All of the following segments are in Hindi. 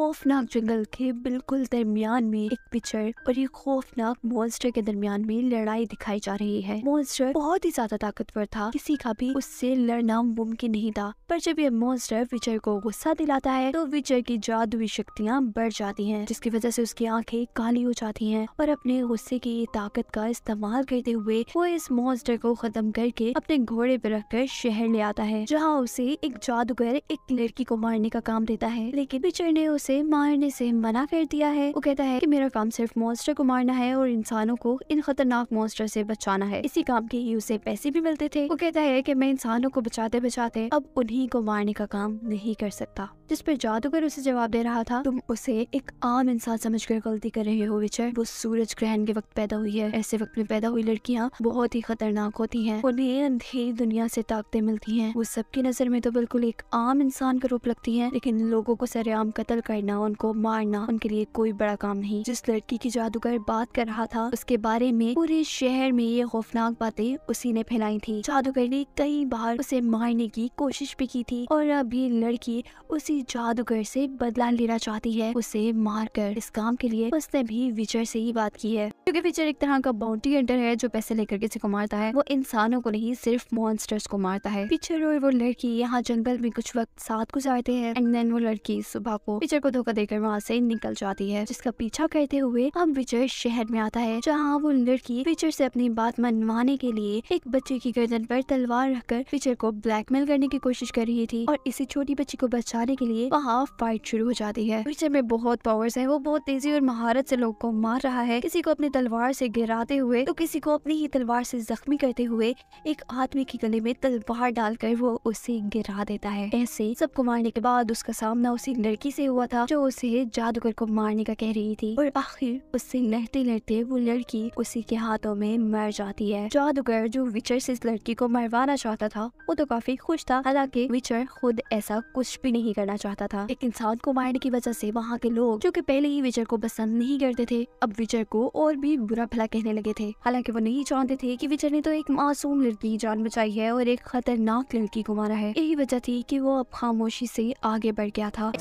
खौफनाक जंगल के बिल्कुल दरमियान में एक पिक्चर और ये खौफनाक मॉन्स्टर के दरमियान में लड़ाई दिखाई जा रही है मॉन्स्टर बहुत ही ज्यादा ताकतवर था किसी का भी उससे लड़ना मुमकिन नहीं था पर जब ये मॉन्स्टर विजय को गुस्सा दिलाता है तो विजय की जादुई शक्तियाँ बढ़ जाती है जिसकी वजह से उसकी आँखें काली हो जाती है और अपने गुस्से की ताकत का इस्तेमाल करते हुए वो इस मॉन्स्टर को खत्म करके अपने घोड़े पर रखकर शहर ले आता है जहाँ उसे एक जादूगर एक लड़की को मारने का काम देता है लेकिन विजय ने उसे उसे मारने से मना कर दिया है वो कहता है कि मेरा काम सिर्फ मॉन्स्टर को मारना है और इंसानों को इन खतरनाक मॉन्स्टर से बचाना है इसी काम के ही उसे पैसे भी मिलते थे वो कहता है कि मैं इंसानों को बचाते बचाते अब उन्हीं को मारने का काम नहीं कर सकता जिस पर जादूगर उसे जवाब दे रहा था तुम उसे एक आम इंसान समझ कर गलती कर रहे हो विचर वो सूरज ग्रहण के वक्त पैदा हुई है ऐसे वक्त में पैदा हुई लड़कियाँ बहुत ही खतरनाक होती है उन्हें अंधेरी दुनिया से ताकतें मिलती है वो सबकी नजर में तो बिल्कुल एक आम इंसान का रूप लगती है लेकिन लोगों को सरेआम कत्ल करना उनको मारना उनके लिए कोई बड़ा काम नहीं जिस लड़की की जादूगर बात कर रहा था उसके बारे में पूरे शहर में ये खौफनाक बातें उसी ने फैलाई थी जादूगर ने कई बार उसे मारने की कोशिश भी की थी और अब ये लड़की उसी जादूगर से बदला लेना चाहती है उसे मारकर इस काम के लिए उसने भी विचर से ही बात की है क्योंकि विचर एक तरह का बाउंड्री एंटर है जो पैसे लेकर किसी को मारता है वो इंसानों को नहीं सिर्फ मॉन्स्टर्स को मारता है पिक्चर और वो लड़की यहाँ जंगल में कुछ वक्त साथ गुजारते हैं एंड देन वो लड़की सुबह को पिक्चर को धोखा देकर वहाँ से निकल जाती है जिसका पीछा करते हुए अब विचर शहर में आता है जहाँ वो लड़की पिक्चर से अपनी बात मनवाने के लिए एक बच्चे की गर्दन पर तलवार रखकर पिक्चर को ब्लैकमेल करने की कोशिश कर रही थी और इसी छोटी बच्ची को बचाने के लिए लिए वहाँ फाइट शुरू हो जाती है पिक्चर में बहुत पावर्स है वो बहुत तेजी और महारत से लोग को मार रहा है किसी को अपनी तलवार से गिराते हुए तो किसी को अपनी ही तलवार से जख्मी करते हुए एक आदमी के गले में तलवार डालकर वो उसे गिरा देता है ऐसे सबको मारने के बाद उसका सामना उसी लड़की से हुआ था जो उसे जादूगर को मारने का कह रही थी और आखिर उससे लड़ते लड़ते वो लड़की उसी के हाथों में मर जाती है जादूगर जो विचर से इस लड़की को मरवाना चाहता था वो तो काफी खुश था हालांकि विचर खुद ऐसा कुछ भी नहीं करना चाहता था लेकिन साउथ को मारने की वजह से वहाँ के लोग जो कि पहले ही विजय को पसंद नहीं करते थे अब विजय को और भी बुरा भला कहने लगे थे हालांकि वो नहीं चाहते थे कि विजय ने तो एक मासूम लड़की जान बचाई है और एक खतरनाक लड़की को मारा है यही वजह थी की वो अब खामोशी से आगे बढ़ गया था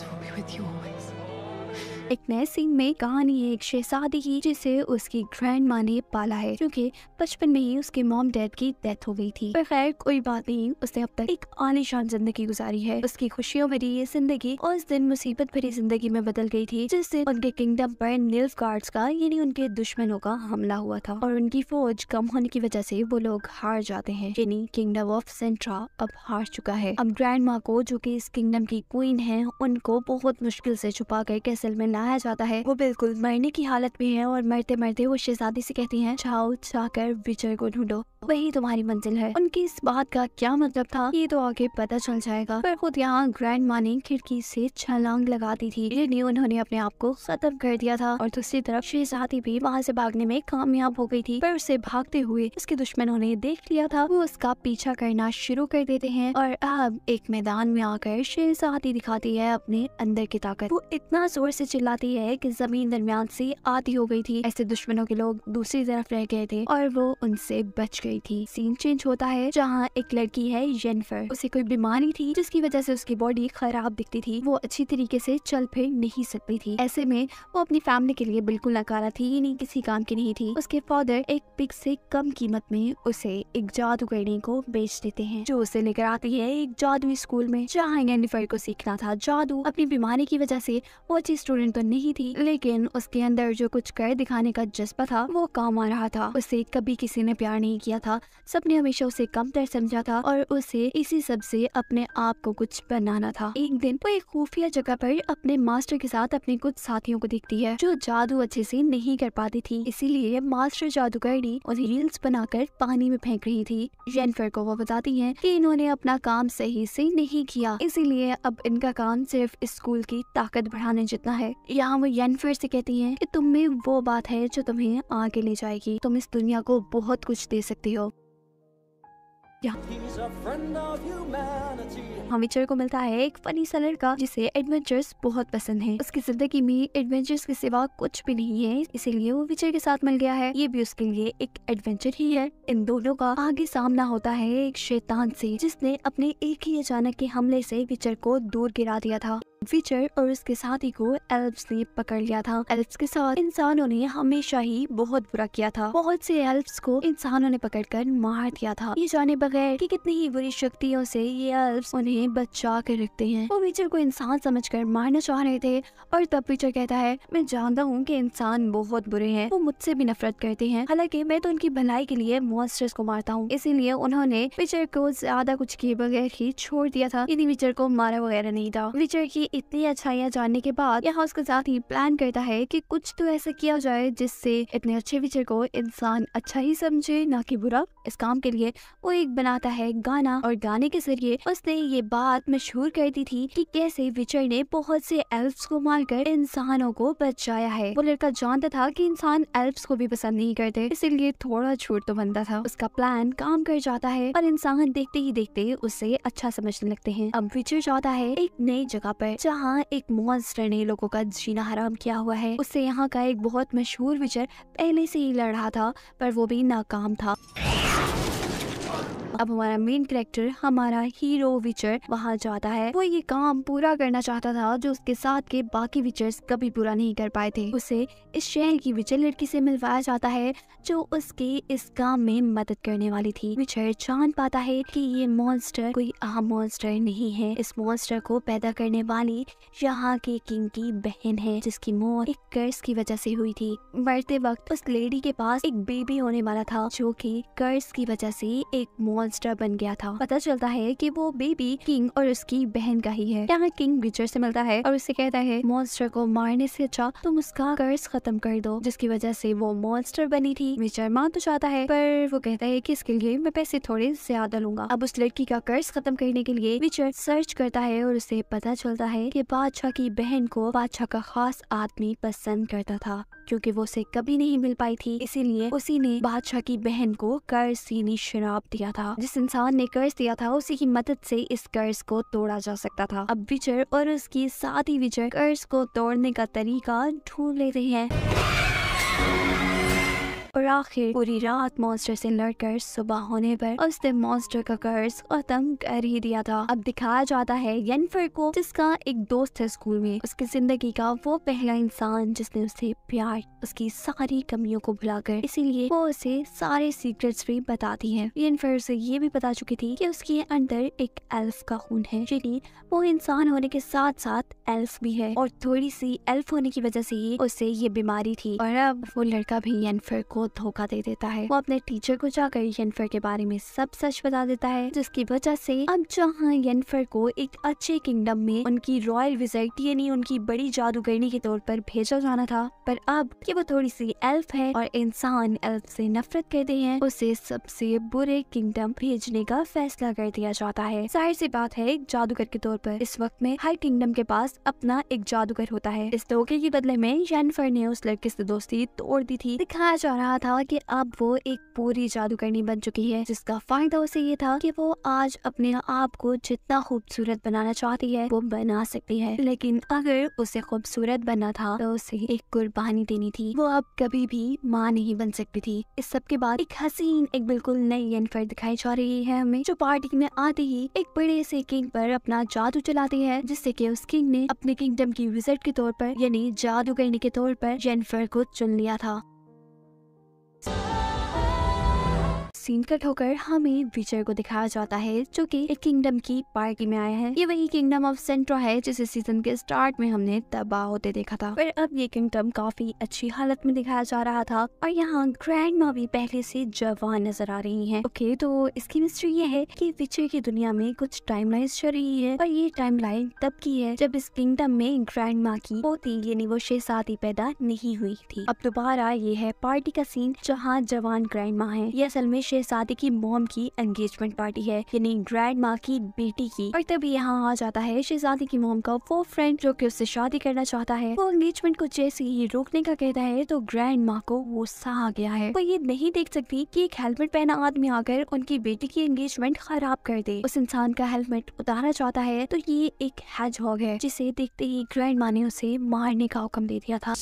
एक नए सीन में कहानी है एक शहजादी की जिसे उसकी ग्रैंड माँ ने पाला है क्योंकि बचपन में ही उसके मॉम डैड की डेथ हो गई थी खैर कोई बात नहीं उसने अब तक एक आलिशान जिंदगी गुजारी है उसकी खुशियों भरी ये जिंदगी उस दिन मुसीबत भरी जिंदगी में बदल गई थी जिससे उनके किंगडम पर नील्फ गार्ड्स का यानी उनके दुश्मनों का हमला हुआ था और उनकी फौज कम होने की वजह से वो लोग हार जाते हैं यानी किंगडम ऑफ सेंट्रा अब हार चुका है अब ग्रैंड माँ को जो की इस किंगडम की क्वीन है उनको बहुत मुश्किल से छुपा कर कैसल में बनाया जाता है वो बिल्कुल मरने की हालत में है और मरते मरते वो शहजादी से कहती है जाओ जाकर विजय को ढूंढो वही तुम्हारी मंजिल है उनकी इस बात का क्या मतलब था ये तो आगे पता चल जाएगा पर खुद यहाँ ग्रैंड माँ ने खिड़की से छलांग लगा दी थी इसलिए उन्होंने अपने आप को खत्म कर दिया था और दूसरी तरफ शहजादी भी वहाँ से भागने में कामयाब हो गई थी पर उसे भागते हुए उसके दुश्मनों ने देख लिया था वो उसका पीछा करना शुरू कर देते हैं और अब एक मैदान में आकर शेरजादी दिखाती है अपने अंदर की ताकत वो इतना जोर से चिल्ला लाती है कि जमीन दरमियान से आधी हो गई थी ऐसे दुश्मनों के लोग दूसरी तरफ रह गए थे और वो उनसे बच गई थी सीन चेंज होता है जहाँ एक लड़की है जेनफर उसे कोई बीमारी थी जिसकी वजह से उसकी बॉडी खराब दिखती थी वो अच्छी तरीके से चल फिर नहीं सकती थी ऐसे में वो अपनी फैमिली के लिए बिल्कुल नकारा थी नहीं किसी काम की नहीं थी उसके फादर एक पिक से कम कीमत में उसे एक जादूगरनी को बेच देते हैं जो उसे लेकर आती है एक जादुई स्कूल में जहाँ जेनिफर को सीखना था जादू अपनी बीमारी की वजह से वो अच्छी स्टूडेंट सुंदर नहीं थी लेकिन उसके अंदर जो कुछ कर दिखाने का जज्बा था वो काम आ रहा था उसे कभी किसी ने प्यार नहीं किया था सबने हमेशा उसे कमतर समझा था और उसे इसी सब से अपने आप को कुछ बनाना था एक दिन वो एक खुफिया जगह पर अपने मास्टर के साथ अपने कुछ साथियों को दिखती है जो जादू अच्छे से नहीं कर पाती थी इसीलिए मास्टर जादूगर ने उन्हें रील्स बनाकर पानी में फेंक रही थी जेनफर को वो बताती है की इन्होंने अपना काम सही से नहीं किया इसीलिए अब इनका काम सिर्फ स्कूल की ताकत बढ़ाने जितना है यहाँ वो यन फिर से कहती है कि तुम में वो बात है जो तुम्हें आगे ले जाएगी तुम इस दुनिया को बहुत कुछ दे सकती हो हमीचर हाँ, को मिलता है एक फनी सा लड़का जिसे एडवेंचर्स बहुत पसंद है उसकी जिंदगी में एडवेंचर्स के सिवा कुछ भी नहीं है इसीलिए वो विचर के साथ मिल गया है ये भी उसके लिए एक एडवेंचर ही है इन दोनों का आगे सामना होता है एक शैतान से जिसने अपने एक ही अचानक के हमले से विचर को दूर गिरा दिया था विचर और उसके साथी को एल्ब्स ने पकड़ लिया था एल्ब्स के साथ इंसानों ने हमेशा ही बहुत बुरा किया था बहुत से एल्ब्स को इंसानों ने पकड़कर मार दिया था ये जाने बगैर कि कितनी ही बुरी शक्तियों से ये एल्ब्स उन्हें बचा कर रखते हैं वो विचर को इंसान समझकर मारना चाह रहे थे और तब विचर कहता है मैं जानता हूँ की इंसान बहुत बुरे है वो मुझसे भी नफरत करते हैं हालांकि मैं तो उनकी भलाई के लिए मोस्टर्स को मारता हूँ इसीलिए उन्होंने विचर को ज्यादा कुछ किए बगैर ही छोड़ दिया था यदि विचर को मारा वगैरह नहीं था विचर की इतनी अच्छाइयाँ जानने के बाद यहाँ उसके साथ ही प्लान करता है कि कुछ तो ऐसा किया जाए जिससे इतने अच्छे विचर को इंसान अच्छा ही समझे ना कि बुरा इस काम के लिए वो एक बनाता है गाना और गाने के जरिए उसने ये बात मशहूर कर दी थी कि कैसे विचर ने बहुत से एल्फ्स को मारकर इंसानों को बचाया है वो लड़का जानता था कि इंसान एल्फ्स को भी पसंद नहीं करते इसीलिए थोड़ा छूट तो बनता था उसका प्लान काम कर जाता है और इंसान देखते ही देखते उससे अच्छा समझने लगते हैं अब विचर जाता है एक नई जगह पर जहाँ एक मॉन्स्टर ने लोगों का जीना हराम किया हुआ है उससे यहाँ का एक बहुत मशहूर विचर पहले से ही लड़ रहा था पर वो भी नाकाम था अब हमारा मेन करेक्टर हमारा हीरो विचर वहाँ जाता है वो ये काम पूरा करना चाहता था जो उसके साथ के बाकी विचर्स कभी पूरा नहीं कर पाए थे उसे इस शहर की विचर लड़की से मिलवाया जाता है जो उसके इस काम में मदद करने वाली थी विचर जान पाता है कि ये मॉन्स्टर कोई आम मॉन्स्टर नहीं है इस मॉन्स्टर को पैदा करने वाली यहाँ के किंग की बहन है जिसकी मौत एक कर्ज की वजह से हुई थी मरते वक्त उस लेडी के पास एक बेबी होने वाला था जो की कर्ज की वजह से एक मॉल मॉन्स्टर बन गया था पता चलता है कि वो बेबी किंग और उसकी बहन का ही है यहाँ किंग विचर से मिलता है और उसे कहता है मॉन्स्टर को मारने से अच्छा तुम उसका कर्ज खत्म कर दो जिसकी वजह से वो मॉन्स्टर बनी थी विचर मान तो चाहता है पर वो कहता है कि इसके लिए मैं पैसे थोड़े ज्यादा लूंगा अब उस लड़की का कर्ज खत्म करने के लिए विचर सर्च करता है और उसे पता चलता है कि बादशाह की बहन को बादशाह का खास आदमी पसंद करता था क्योंकि वो उसे कभी नहीं मिल पाई थी इसीलिए उसी ने बादशाह की बहन को कर्ज यानी शराब दिया था जिस इंसान ने कर्ज दिया था उसी की मदद से इस कर्ज को तोड़ा जा सकता था अब विचर और उसकी साथी विजय कर्ज को तोड़ने का तरीका ढूंढ लेते हैं और आखिर पूरी रात मॉन्स्टर से लड़कर सुबह होने पर उसने मॉन्स्टर का कर्ज खत्म कर ही दिया था अब दिखाया जाता है यनफर को जिसका एक दोस्त है स्कूल में उसकी जिंदगी का वो पहला इंसान जिसने उसे प्यार उसकी सारी कमियों को भुलाकर इसीलिए वो उसे सारे सीक्रेट्स भी बताती है यनफर उसे ये भी बता चुकी थी कि उसके अंदर एक एल्फ का खून है जिन्हें वो इंसान होने के साथ साथ एल्फ भी है और थोड़ी सी एल्फ होने की वजह से ही उसे ये बीमारी थी और अब वो लड़का भी यनफर को को धोखा दे देता है वो अपने टीचर को जाकर यनफर के बारे में सब सच बता देता है जिसकी वजह से अब जहाँ यनफर को एक अच्छे किंगडम में उनकी रॉयल विजर्ट यानी उनकी बड़ी जादूगरनी के तौर पर भेजा जाना था पर अब की वो थोड़ी सी एल्फ है और इंसान एल्फ से नफरत करते हैं उसे सबसे बुरे किंगडम भेजने का फैसला कर दिया जाता है जाहिर सी बात है एक जादूगर के तौर पर इस वक्त में हर किंगडम के पास अपना एक जादूगर होता है इस धोखे के बदले में यनफर ने उस लड़के से दोस्ती तोड़ दी थी दिखाया जा रहा रहा था कि अब वो एक पूरी जादूगरनी बन चुकी है जिसका फायदा उसे ये था कि वो आज अपने आप को जितना खूबसूरत बनाना चाहती है वो बना सकती है लेकिन अगर उसे खूबसूरत बनना था तो उसे एक कुर्बानी देनी थी वो अब कभी भी माँ नहीं बन सकती थी इस सब के बाद एक हसीन एक बिल्कुल नई एनफर दिखाई जा रही है हमें जो पार्टी में आते ही एक बड़े से किंग पर अपना जादू चलाती है जिससे की उस किंग ने अपने किंगडम की विजिट के तौर पर यानी जादूगरनी के तौर पर जेनफर को चुन लिया था time. सीन कट होकर हमें विजय को दिखाया जाता है जो कि एक किंगडम की पार्टी में आया है ये वही किंगडम ऑफ सेंट्रो है जिसे सीजन के स्टार्ट में हमने तबाह होते देखा था पर अब ये किंगडम काफी अच्छी हालत में दिखाया जा रहा था और यहाँ ग्रैंड माँ भी पहले से जवान नजर आ रही है ओके तो इसकी मिस्ट्री ये है की विजय की दुनिया में कुछ टाइम लाइन चल रही है और ये टाइम लाइन तब की है जब इस किंगडम में ग्रैंड माँ की पोती यानी वो शेसादी पैदा नहीं हुई थी अब दोबारा ये है पार्टी का सीन जहाँ जवान ग्रैंड माँ है ये असल में शहजादी की मोम की एंगेजमेंट पार्टी है यानी ग्रैंड माँ की बेटी की और तभी यहाँ आ जाता है शहजादी की मोम का वो फ्रेंड जो की उससे शादी करना चाहता है वो एंगेजमेंट को जैसे ही रोकने का कहता है तो ग्रैंड माँ को गुस्सा आ गया है वो ये नहीं देख सकती की एक हेलमेट पहना आदमी आकर उनकी बेटी की एंगेजमेंट खराब कर दे उस इंसान का हेलमेट उतारा चाहता है तो ये एक हैज है जिसे देखते ही ग्रैंड माँ ने उसे मारने का हुक्म दे दिया था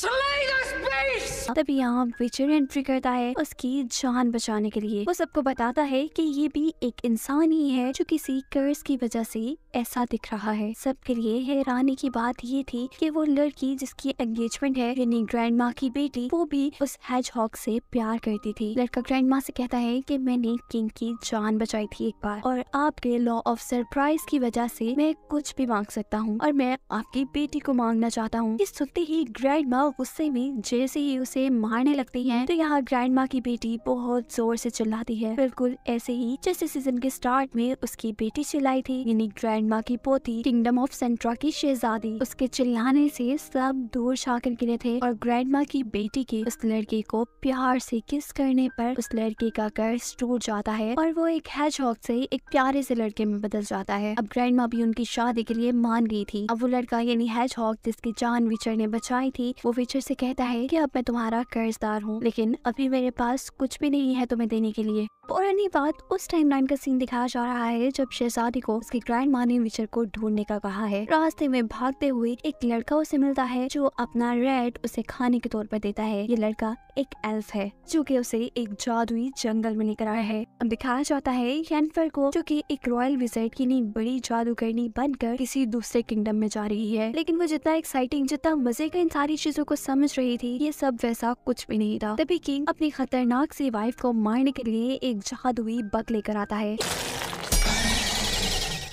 दोस्त तभी यहाँ विचर एंट्री करता है उसकी जान बचाने के लिए वो सबको बताता है कि ये भी एक इंसान ही है जो किसी कर्ज की वजह से ऐसा दिख रहा है सबके लिए हैरानी की बात ये थी कि वो लड़की जिसकी एंगेजमेंट है यानी ग्रैंड माँ की बेटी वो भी उस हैज हॉक से प्यार करती थी लड़का ग्रैंड माँ से कहता है की मैंने किंग की जान बचाई थी एक बार और आपके लॉ ऑफ सरप्राइज की वजह से मैं कुछ भी मांग सकता हूँ और मैं आपकी बेटी को मांगना चाहता हूँ इस सुनते ही ग्रैंड माँ गुस्से में जैसे ही उसे उसे मारने लगती है तो यहाँ ग्रैंड माँ की बेटी बहुत जोर से चिल्लाती है बिल्कुल ऐसे ही जैसे सीजन के स्टार्ट में उसकी बेटी चिल्लाई थी यानी ग्रैंड माँ की पोती किंगडम ऑफ सेंट्रा की शहजादी उसके चिल्लाने से सब दूर छाकर गिरे थे और ग्रैंड माँ की बेटी के उस लड़के को प्यार से किस करने पर उस लड़के का कर्ज टूट जाता है और वो एक हैजहॉग से एक प्यारे से लड़के में बदल जाता है अब ग्रैंड माँ भी उनकी शादी के लिए मान गई थी अब वो लड़का यानी हैजहॉग जिसकी जान विचर ने बचाई थी वो विचर से कहता है की अब मैं तुम्हारे तुम्हारा कर्जदार हूँ लेकिन अभी मेरे पास कुछ भी नहीं है तुम्हें देने के लिए फौरन बात उस लाइन का सीन दिखाया जा रहा है जब शहजादी को उसकी ग्रैंड माँ ने विचर को ढूंढने का कहा है रास्ते में भागते हुए एक लड़का उसे मिलता है जो अपना रेड उसे खाने के तौर पर देता है ये लड़का एक एल्फ है जो कि उसे एक जादुई जंगल में लेकर आया है अब दिखाया जाता है यनफर को जो की एक रॉयल विजर्ट की नहीं बड़ी जादूगरनी बनकर किसी दूसरे किंगडम में जा रही है लेकिन वो जितना एक्साइटिंग जितना मजे का इन सारी चीजों को समझ रही थी ये सब वैसे ऐसा कुछ भी नहीं था तभी किंग अपनी खतरनाक सी वाइफ को मारने के लिए एक जादुई बक लेकर आता है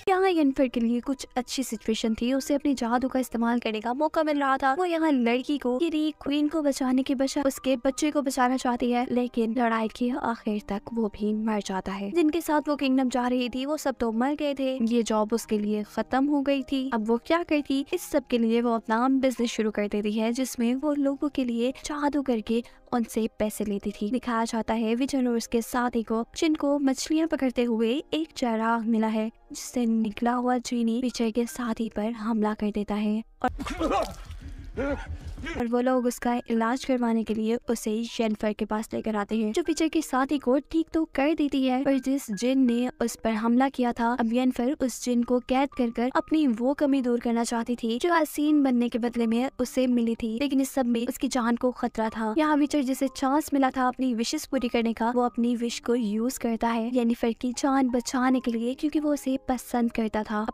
यहाँ यनफर के लिए कुछ अच्छी सिचुएशन थी उसे अपनी जादू का इस्तेमाल करने का मौका मिल रहा था वो यहाँ लड़की को किरी क्वीन को बचाने के बजाय उसके बच्चे को बचाना चाहती है लेकिन लड़ाई के आखिर तक वो भी मर जाता है जिनके साथ वो किंगडम जा रही थी वो सब तो मर गए थे ये जॉब उसके लिए खत्म हो गई थी अब वो क्या करती इस सब के लिए वो अपना बिजनेस शुरू कर देती है जिसमे वो लोगो के लिए जादू करके उनसे पैसे लेती थी दिखाया जाता है विजन और उसके साथी को जिनको मछलियाँ पकड़ते हुए एक चेहरा मिला है जिससे निकला हुआ चीनी विजय के साथी पर हमला कर देता है और और वो लोग उसका इलाज करवाने के लिए उसे जेनफर के पास लेकर आते हैं जो पीछे के साथ ही को ठीक तो कर देती है पर जिस जिन ने उस पर हमला किया था अब जेनफर उस जिन को कैद कर कर अपनी वो कमी दूर करना चाहती थी जो आसीन बनने के बदले में उसे मिली थी लेकिन इस सब में उसकी जान को खतरा था यहाँ विचर जिसे चांस मिला था अपनी विशेष पूरी करने का वो अपनी विश को यूज करता है जेनिफर की जान बचाने के लिए क्यूँकी वो उसे पसंद करता था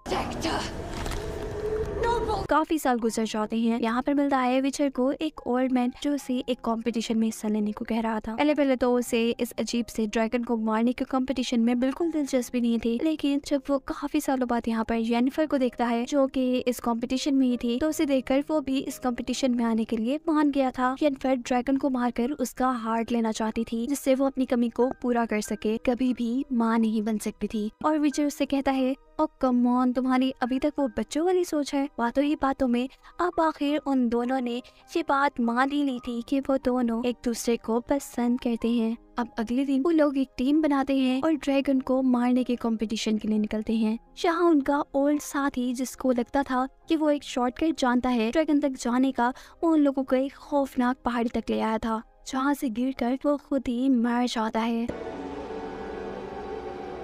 काफी साल गुजर जाते हैं यहाँ पर मिलता है विचर को एक ओल्ड मैन जो उसे एक कॉम्पिटिशन में हिस्सा लेने को कह रहा था पहले पहले तो उसे इस अजीब से ड्रैगन को मारने के कॉम्पिटिशन में बिल्कुल दिलचस्पी नहीं थी लेकिन जब वो काफी सालों बाद यहाँ पर येनिफर को देखता है जो की इस कॉम्पिटिशन में ही थी तो उसे देखकर वो भी इस कॉम्पिटिशन में आने के लिए मान गया था येनिफर ड्रैगन को मारकर उसका हार्ट लेना चाहती थी जिससे वो अपनी कमी को पूरा कर सके कभी भी माँ नहीं बन सकती थी और विचर उससे कहता है ओ कमॉन तुम्हारी अभी तक वो बच्चों वाली सोच है बातों तो ये बातों में अब आखिर उन दोनों ने ये बात मान ही ली थी कि वो दोनों एक दूसरे को पसंद करते हैं अब अगले दिन वो लोग एक टीम बनाते हैं और ड्रैगन को मारने के कंपटीशन के लिए निकलते हैं जहाँ उनका ओल्ड साथी जिसको लगता था कि वो एक शॉर्टकट जानता है ड्रैगन तक जाने का उन लोगों को एक खौफनाक पहाड़ी तक ले आया था जहाँ से गिर वो खुद ही मर जाता है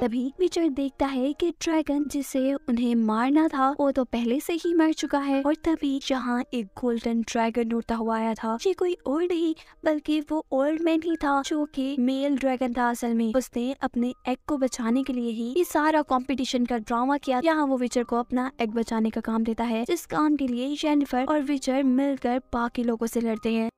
तभी विजय देखता है कि ड्रैगन जिसे उन्हें मारना था वो तो पहले से ही मर चुका है और तभी जहाँ एक गोल्डन ड्रैगन उड़ता हुआ आया था ये कोई और नहीं बल्कि वो ओल्ड मैन ही था जो कि मेल ड्रैगन था असल में उसने अपने एग को बचाने के लिए ही इस सारा कंपटीशन का ड्रामा किया यहाँ वो विचर को अपना एग बचाने का काम देता है जिस काम के लिए जेनिफर और विचर मिलकर बाकी लोगों से लड़ते हैं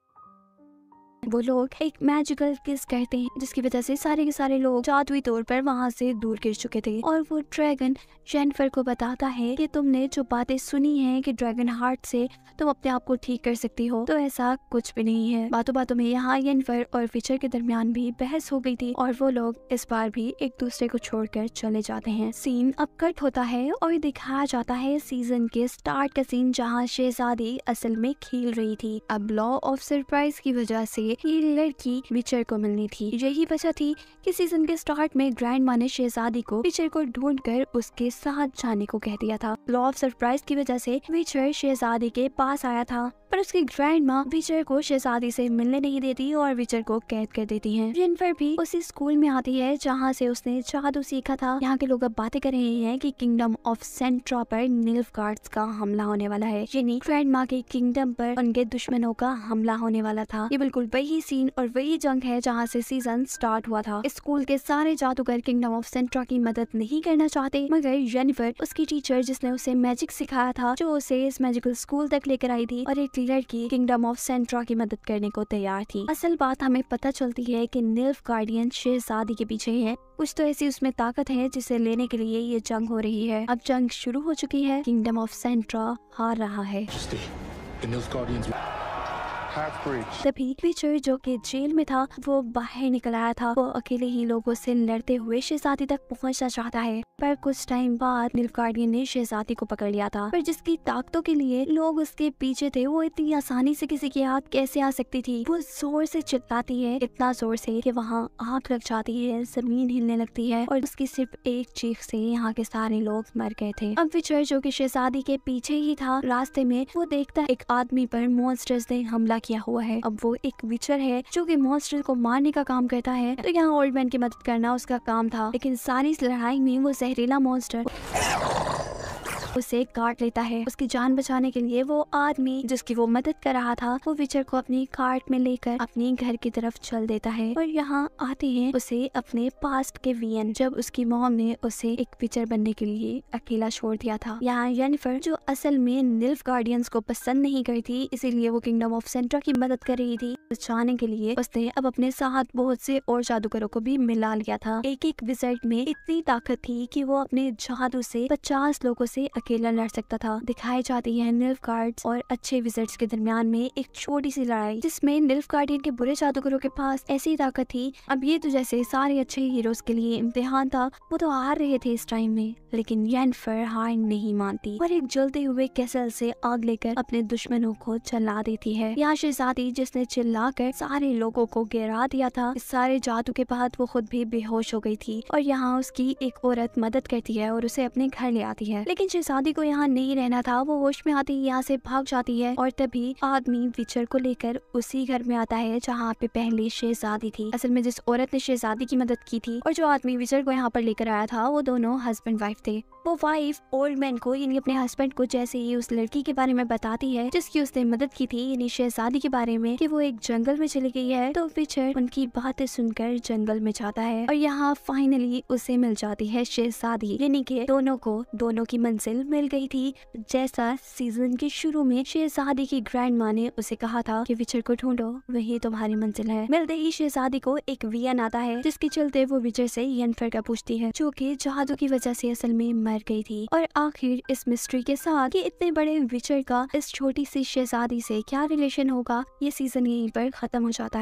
वो लोग एक मैजिकल किस कहते हैं जिसकी वजह से सारे के सारे लोग जादुई तौर पर वहाँ से दूर गिर चुके थे और वो ड्रैगन जेनिफर को बताता है कि तुमने जो बातें सुनी हैं कि ड्रैगन हार्ट से तुम अपने आप को ठीक कर सकती हो तो ऐसा कुछ भी नहीं है बातों बातों में यहाँ जेनिफर और फिचर के दरमियान भी बहस हो गई थी और वो लोग इस बार भी एक दूसरे को कर चले जाते हैं सीन अब कट होता है और दिखाया जाता है सीजन के स्टार्ट का सीन जहाँ शहजादी असल में खेल रही थी अब लॉ ऑफ सरप्राइज की वजह से ये लड़की विचर को मिलनी थी यही वजह थी कि सीजन के स्टार्ट में ग्रैंड माँ ने शहजादी को विचर को ढूंढ कर उसके साथ जाने को कह दिया था लॉ ऑफ सरप्राइज की वजह से विचर शहजादी के पास आया था पर उसकी ग्रैंड माँ विचर को शहजादी से मिलने नहीं देती और विचर को कैद कर देती है जेनिफर भी उसी स्कूल में आती है जहाँ से उसने जादू सीखा था यहाँ के लोग अब बातें कर रहे हैं कि किंगडम ऑफ सेंट्रा पर नील्फ गार्ड्स का हमला होने वाला है यानी ग्रैंड माँ के किंगडम पर उनके दुश्मनों का हमला होने वाला था ये बिल्कुल वही सीन और वही जंग है जहाँ से सीजन स्टार्ट हुआ था स्कूल के सारे जादूगर किंगडम ऑफ सेंट्रा की मदद नहीं करना चाहते मगर यूनिफर उसकी टीचर जिसने उसे मैजिक सिखाया था जो उसे इस मैजिकल स्कूल तक लेकर आई थी और एक लड़की किंगडम ऑफ सेंट्रा की मदद करने को तैयार थी असल बात हमें पता चलती है की निल्फ गार्डियन शेहजादी के पीछे है कुछ तो ऐसी उसमें ताकत है जिसे लेने के लिए ये जंग हो रही है अब जंग शुरू हो चुकी है किंगडम ऑफ सेंट्रा हार रहा है The तभी जो कि जेल में था वो बाहर निकल आया था वो अकेले ही लोगों से लड़ते हुए शहजादी तक पहुंचना चाहता है पर कुछ टाइम बाद नीलकार्डियन ने शहजादी को पकड़ लिया था पर जिसकी ताकतों के लिए लोग उसके पीछे थे वो इतनी आसानी से किसी के हाथ कैसे आ सकती थी वो जोर से चिल्लाती है इतना जोर से कि वहाँ आग लग जाती है जमीन हिलने लगती है और उसकी सिर्फ एक चीख से यहाँ के सारे लोग मर गए थे अब विचर जो की शहजादी के पीछे ही था रास्ते में वो देखता एक आदमी पर मोन्स्टर्स ने हमला किया हुआ है अब वो एक विचर है जो की मॉन्स्टर को मारने का काम करता है तो यहाँ ओल्ड मैन की मदद करना उसका काम था लेकिन सारी इस लड़ाई में वो जहरीला मॉन्स्टर उसे काट लेता है उसकी जान बचाने के लिए वो आदमी जिसकी वो मदद कर रहा था वो विचर को अपनी कार्ट में लेकर अपने घर की तरफ चल देता है और यहाँ आते हैं उसे अपने पास्ट के वियन जब उसकी मोम ने उसे एक विचर बनने के लिए अकेला छोड़ दिया था यहाँ येनिफर जो असल में निल्फ गार्डियंस को पसंद नहीं करती इसीलिए वो किंगडम ऑफ सेंट्रा की मदद कर रही थी बचाने के लिए उसने अब अपने साथ बहुत से और जादूगरों को भी मिला लिया था एक एक विजर्ट में इतनी ताकत थी कि वो अपने जादू से पचास लोगों से अकेला लड़ सकता था दिखाई जाती है निल्फ गार्ड और अच्छे विजर्ट के दरमियान में एक छोटी सी लड़ाई जिसमे निल्फ गार्डियन के बुरे जादूगरों के पास ऐसी ताकत थी अब ये तो जैसे सारे अच्छे हीरोज के लिए इम्तिहान था वो तो हार रहे थे इस टाइम में लेकिन यनफर हार नहीं मानती और एक जलते हुए कैसल से आग लेकर अपने दुश्मनों को चला देती है यहाँ शहजादी जिसने चिल्ला कर सारे लोगों को गिरा दिया था इस सारे जादू के बाद वो खुद भी बेहोश हो गई थी और यहाँ उसकी एक औरत मदद करती है और उसे अपने घर ले आती है लेकिन शहजादी शादी को यहाँ नहीं रहना था वो होश में आती यहाँ से भाग जाती है और तभी आदमी विचर को लेकर उसी घर में आता है जहाँ पे पहले शेजादी थी असल में जिस औरत ने शेजादी की मदद की थी और जो आदमी विचर को यहाँ पर लेकर आया था वो दोनों हस्बैंड वाइफ थे वो वाइफ ओल्ड मैन को यानी अपने हस्बैंड को जैसे ही उस लड़की के बारे में बताती है जिसकी उसने मदद की थी यानी शहजादी के बारे में कि वो एक जंगल में चली गई है तो विचर उनकी बातें सुनकर जंगल में जाता है और यहाँ फाइनली उसे मिल जाती है शहजादी यानी कि दोनों को दोनों की मंजिल शक्ल मिल गई थी जैसा सीजन के शुरू में शेजादी की ग्रैंड माँ ने उसे कहा था कि विचर को ढूंढो वही तुम्हारी मंजिल है मिलते ही शेजादी को एक वियन आता है जिसके चलते वो विचर से यनफर का पूछती है जो कि जादू की वजह से असल में मर गई थी और आखिर इस मिस्ट्री के साथ कि इतने बड़े विचर का इस छोटी सी शेजादी से क्या रिलेशन होगा ये सीजन यहीं पर खत्म हो जाता है